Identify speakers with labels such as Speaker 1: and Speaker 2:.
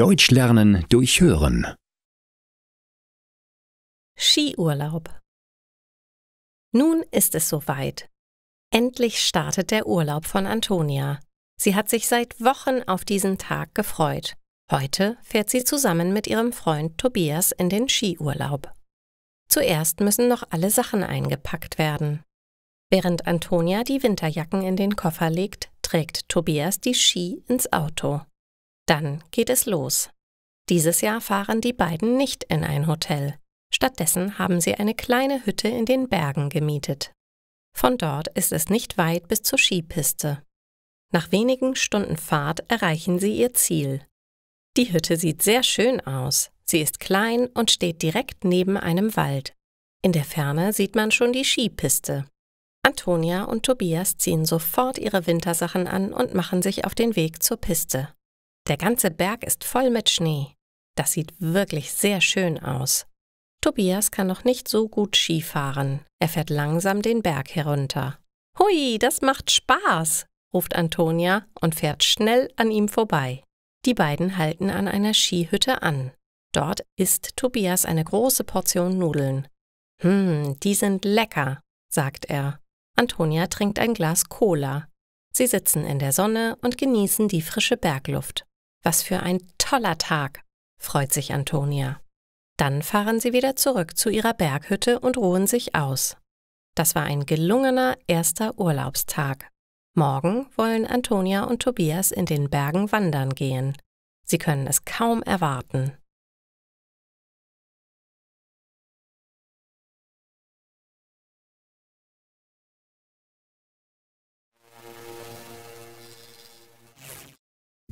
Speaker 1: Deutsch lernen durch Hören. Skiurlaub. Nun ist es soweit. Endlich startet der Urlaub von Antonia. Sie hat sich seit Wochen auf diesen Tag gefreut. Heute fährt sie zusammen mit ihrem Freund Tobias in den Skiurlaub. Zuerst müssen noch alle Sachen eingepackt werden. Während Antonia die Winterjacken in den Koffer legt, trägt Tobias die Ski ins Auto. Dann geht es los. Dieses Jahr fahren die beiden nicht in ein Hotel. Stattdessen haben sie eine kleine Hütte in den Bergen gemietet. Von dort ist es nicht weit bis zur Skipiste. Nach wenigen Stunden Fahrt erreichen sie ihr Ziel. Die Hütte sieht sehr schön aus. Sie ist klein und steht direkt neben einem Wald. In der Ferne sieht man schon die Skipiste. Antonia und Tobias ziehen sofort ihre Wintersachen an und machen sich auf den Weg zur Piste. Der ganze Berg ist voll mit Schnee. Das sieht wirklich sehr schön aus. Tobias kann noch nicht so gut Ski fahren. Er fährt langsam den Berg herunter. Hui, das macht Spaß, ruft Antonia und fährt schnell an ihm vorbei. Die beiden halten an einer Skihütte an. Dort isst Tobias eine große Portion Nudeln. Hm, die sind lecker, sagt er. Antonia trinkt ein Glas Cola. Sie sitzen in der Sonne und genießen die frische Bergluft. Was für ein toller Tag, freut sich Antonia. Dann fahren sie wieder zurück zu ihrer Berghütte und ruhen sich aus. Das war ein gelungener erster Urlaubstag. Morgen wollen Antonia und Tobias in den Bergen wandern gehen. Sie können es kaum erwarten.